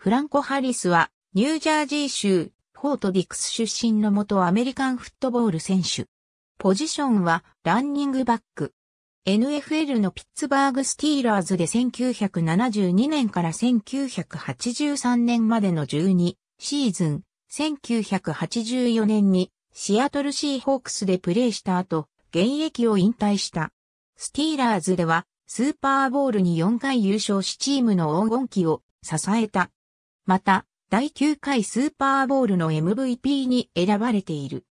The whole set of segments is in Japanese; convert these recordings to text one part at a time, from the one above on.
フランコ・ハリスは、ニュージャージー州、フォートディクス出身の元アメリカンフットボール選手。ポジションは、ランニングバック。NFL のピッツバーグスティーラーズで1972年から1983年までの12シーズン、1984年にシアトルシーホークスでプレーした後、現役を引退した。スティーラーズではスーパーボールに4回優勝しチームの黄金期を支えたまた、第9回スーパーボールの MVP に選ばれている。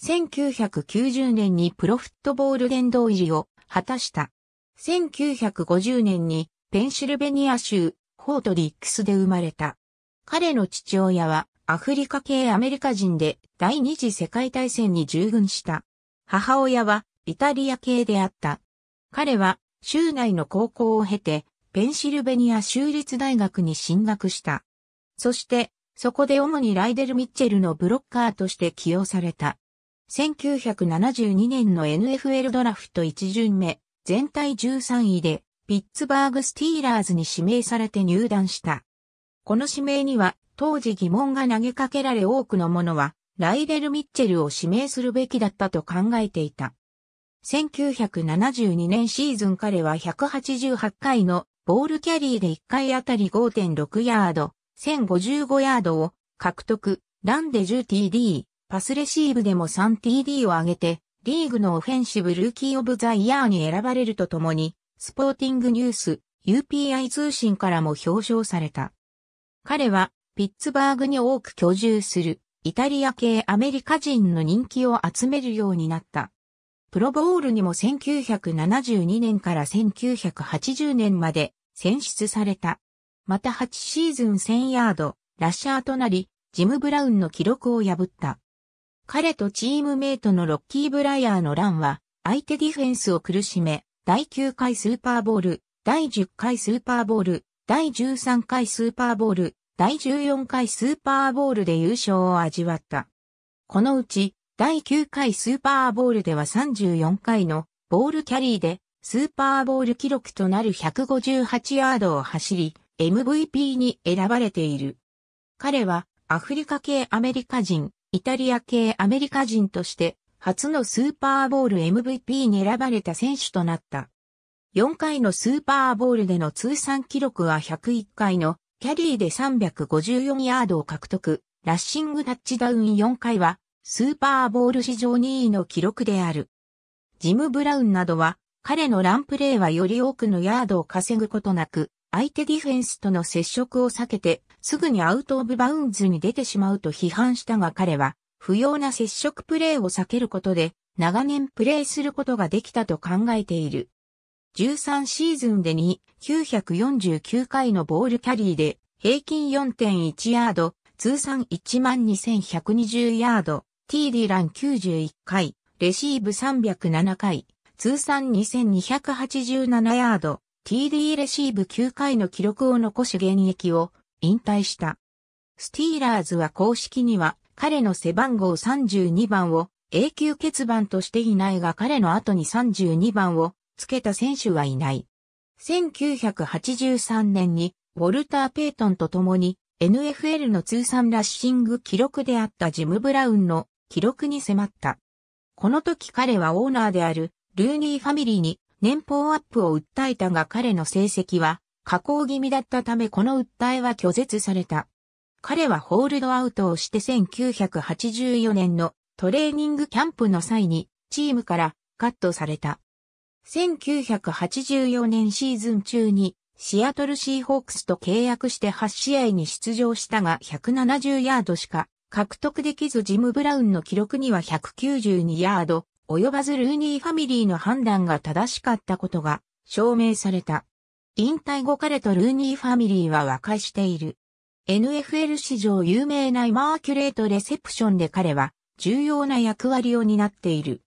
1990年にプロフットボール殿堂入りを果たした。1950年にペンシルベニア州ホートリックスで生まれた。彼の父親はアフリカ系アメリカ人で第二次世界大戦に従軍した。母親はイタリア系であった。彼は州内の高校を経てペンシルベニア州立大学に進学した。そして、そこで主にライデル・ミッチェルのブロッカーとして起用された。1972年の NFL ドラフト1巡目、全体13位で、ピッツバーグ・スティーラーズに指名されて入団した。この指名には、当時疑問が投げかけられ多くの者は、ライデル・ミッチェルを指名するべきだったと考えていた。1972年シーズン彼は188回のボールキャリーで1回あたり5.6ヤード、1055ヤードを獲得、ランで 10TD、パスレシーブでも 3TD を上げて、リーグのオフェンシブルーキーオブザイヤーに選ばれるとともに、スポーティングニュース、UPI 通信からも表彰された。彼は、ピッツバーグに多く居住する、イタリア系アメリカ人の人気を集めるようになった。プロボールにも1972年から1980年まで選出された。また8シーズン1000ヤード、ラッシャーとなり、ジム・ブラウンの記録を破った。彼とチームメイトのロッキー・ブライヤーのランは、相手ディフェンスを苦しめ、第9回スーパーボール、第10回スーパーボール、第13回スーパーボール、第14回スーパーボールで優勝を味わった。このうち、第9回スーパーボールでは34回のボールキャリーでスーパーボール記録となる158ヤードを走り、MVP に選ばれている。彼はアフリカ系アメリカ人、イタリア系アメリカ人として初のスーパーボール MVP に選ばれた選手となった。4回のスーパーボールでの通算記録は101回のキャリーで354ヤードを獲得、ラッシングタッチダウン4回はスーパーボール史上2位の記録である。ジム・ブラウンなどは彼のランプレーはより多くのヤードを稼ぐことなく、相手ディフェンスとの接触を避けて、すぐにアウトオブバウンズに出てしまうと批判したが彼は、不要な接触プレーを避けることで、長年プレーすることができたと考えている。13シーズンで2、949回のボールキャリーで、平均4.1ヤード、通算12,120ヤード、TD ラン91回、レシーブ307回、通算2287ヤード、TD レシーブ9回の記録を残し現役を引退した。スティーラーズは公式には彼の背番号32番を永久欠番としていないが彼の後に32番をつけた選手はいない。1983年にウォルター・ペイトンと共に NFL の通算ラッシング記録であったジム・ブラウンの記録に迫った。この時彼はオーナーであるルーニーファミリーに年俸アップを訴えたが彼の成績は下降気味だったためこの訴えは拒絶された。彼はホールドアウトをして1984年のトレーニングキャンプの際にチームからカットされた。1984年シーズン中にシアトルシーホークスと契約して8試合に出場したが170ヤードしか獲得できずジム・ブラウンの記録には192ヤード及ばずルーニーファミリーの判断が正しかったことが証明された。引退後彼とルーニーファミリーは和解している。NFL 史上有名なイマーキュレートレセプションで彼は重要な役割を担っている。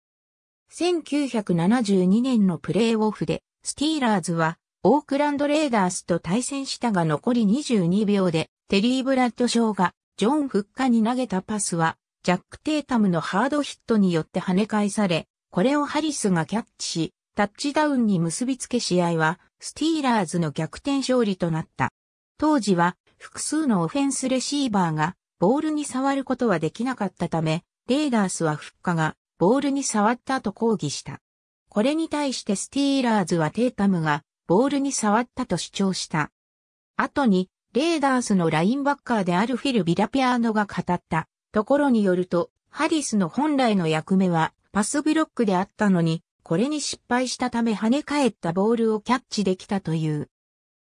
1972年のプレーオフでスティーラーズはオークランドレーダースと対戦したが残り22秒でテリー・ブラッドショーがジョン・フッカに投げたパスはジャック・テータムのハードヒットによって跳ね返され、これをハリスがキャッチし、タッチダウンに結びつけ試合は、スティーラーズの逆転勝利となった。当時は、複数のオフェンスレシーバーが、ボールに触ることはできなかったため、レーダースはフッカが、ボールに触ったと抗議した。これに対してスティーラーズはテータムが、ボールに触ったと主張した。後に、レーダースのラインバッカーであるフィル・ビラピアーノが語った。ところによると、ハリスの本来の役目はパスブロックであったのに、これに失敗したため跳ね返ったボールをキャッチできたという。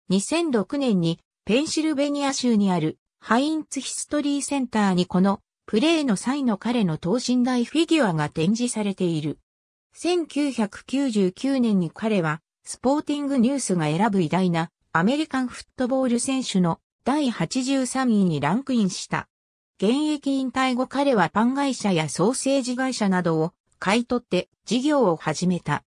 2006年にペンシルベニア州にあるハインツヒストリーセンターにこのプレーの際の彼の等身大フィギュアが展示されている。1999年に彼はスポーティングニュースが選ぶ偉大なアメリカンフットボール選手の第83位にランクインした。現役引退後彼はパン会社やソーセージ会社などを買い取って事業を始めた。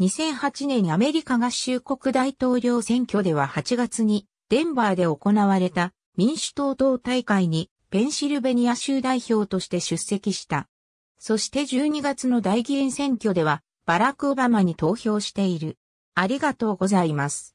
2008年アメリカ合衆国大統領選挙では8月にデンバーで行われた民主党党大会にペンシルベニア州代表として出席した。そして12月の大議員選挙ではバラク・オバマに投票している。ありがとうございます。